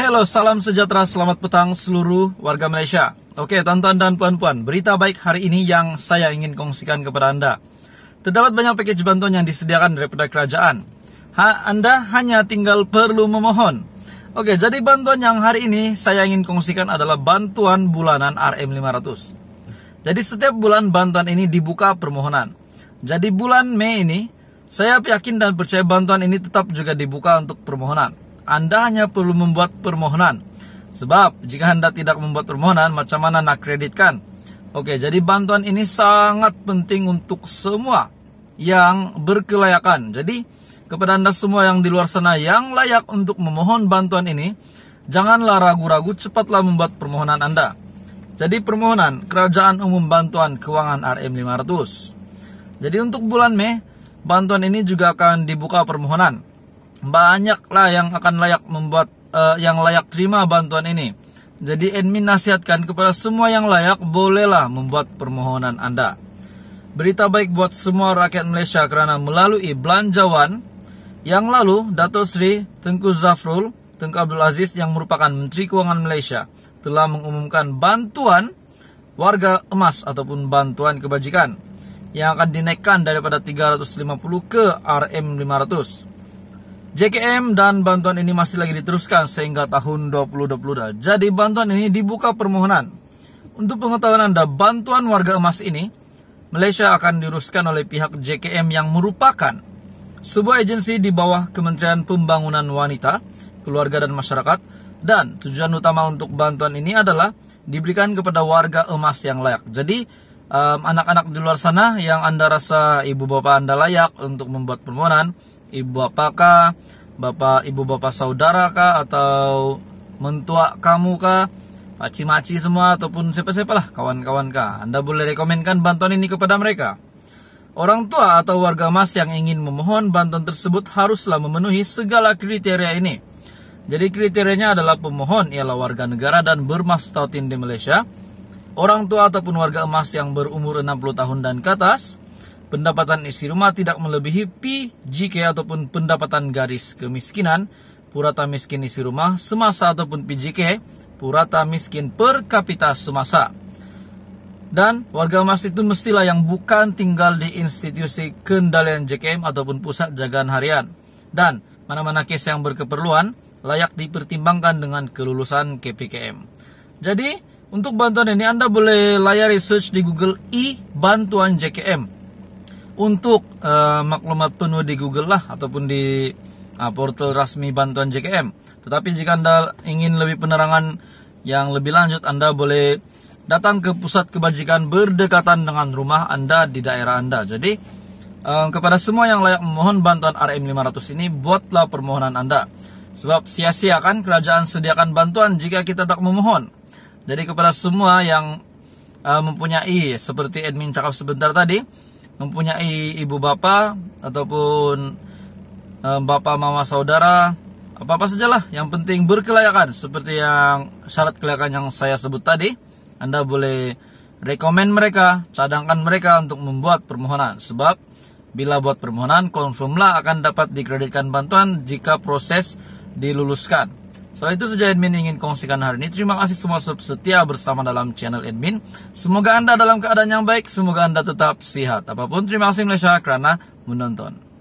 halo, salam sejahtera, selamat petang seluruh warga Malaysia Oke, tonton dan puan-puan, berita baik hari ini yang saya ingin kongsikan kepada Anda Terdapat banyak package bantuan yang disediakan daripada kerajaan ha, Anda hanya tinggal perlu memohon Oke, jadi bantuan yang hari ini saya ingin kongsikan adalah bantuan bulanan RM500 Jadi setiap bulan bantuan ini dibuka permohonan Jadi bulan Mei ini, saya yakin dan percaya bantuan ini tetap juga dibuka untuk permohonan anda hanya perlu membuat permohonan. Sebab jika Anda tidak membuat permohonan, macam mana nak kreditkan? Oke, jadi bantuan ini sangat penting untuk semua yang berkelayakan. Jadi kepada Anda semua yang di luar sana yang layak untuk memohon bantuan ini, janganlah ragu-ragu, cepatlah membuat permohonan Anda. Jadi permohonan Kerajaan Umum Bantuan Keuangan RM500. Jadi untuk bulan Mei, bantuan ini juga akan dibuka permohonan banyaklah yang akan layak membuat uh, yang layak terima bantuan ini. Jadi admin nasihatkan kepada semua yang layak bolehlah membuat permohonan Anda. Berita baik buat semua rakyat Malaysia karena melalui belanjawan yang lalu Dato Sri Tengku Zafrul Tengku Abdul Aziz yang merupakan Menteri Keuangan Malaysia telah mengumumkan bantuan warga emas ataupun bantuan kebajikan yang akan dinaikkan daripada 350 ke RM 500. JKM dan bantuan ini masih lagi diteruskan sehingga tahun 2020. Jadi bantuan ini dibuka permohonan. Untuk pengetahuan Anda, bantuan warga emas ini Malaysia akan diuruskan oleh pihak JKM yang merupakan sebuah agensi di bawah Kementerian Pembangunan Wanita, Keluarga dan Masyarakat dan tujuan utama untuk bantuan ini adalah diberikan kepada warga emas yang layak. Jadi anak-anak um, di luar sana yang Anda rasa ibu bapak Anda layak untuk membuat permohonan ibu apakah, bapak ibu bapak saudara kah atau mentua kamu kah? paci maci semua ataupun siapa-siapa lah kawan-kawan kah. Anda boleh rekomendkan bantuan ini kepada mereka. Orang tua atau warga mas yang ingin memohon bantuan tersebut haruslah memenuhi segala kriteria ini. Jadi kriterianya adalah pemohon ialah warga negara dan bermastautin di Malaysia, orang tua ataupun warga emas yang berumur 60 tahun dan ke atas, pendapatan isi rumah tidak melebihi PJK ataupun pendapatan garis kemiskinan, purata miskin isi rumah semasa ataupun PJK, purata miskin per kapita semasa. Dan warga emas itu mestilah yang bukan tinggal di institusi kendalian JKM ataupun pusat jagaan harian. Dan mana-mana kes yang berkeperluan layak dipertimbangkan dengan kelulusan KPKM. Jadi, untuk bantuan ini Anda boleh layari search di Google e-bantuan JKM untuk uh, maklumat penuh di Google lah ataupun di uh, portal resmi bantuan JKM. Tetapi jika Anda ingin lebih penerangan yang lebih lanjut, Anda boleh datang ke pusat kebajikan berdekatan dengan rumah Anda di daerah Anda. Jadi uh, kepada semua yang layak memohon bantuan RM 500 ini, buatlah permohonan Anda. Sebab sia-sia kan kerajaan sediakan bantuan jika kita tak memohon. Jadi kepada semua yang uh, mempunyai seperti admin cakap sebentar tadi, mempunyai ibu bapak ataupun eh, bapak mama saudara apa-apa sajalah yang penting berkelayakan seperti yang syarat kelayakan yang saya sebut tadi Anda boleh rekomend mereka cadangkan mereka untuk membuat permohonan sebab bila buat permohonan konsumlah akan dapat dikreditkan bantuan jika proses diluluskan So itu saja admin ingin kongsikan hari ini. Terima kasih semua setia bersama dalam channel admin. Semoga Anda dalam keadaan yang baik, semoga Anda tetap sehat. Apapun terima kasih Malaysia karena menonton.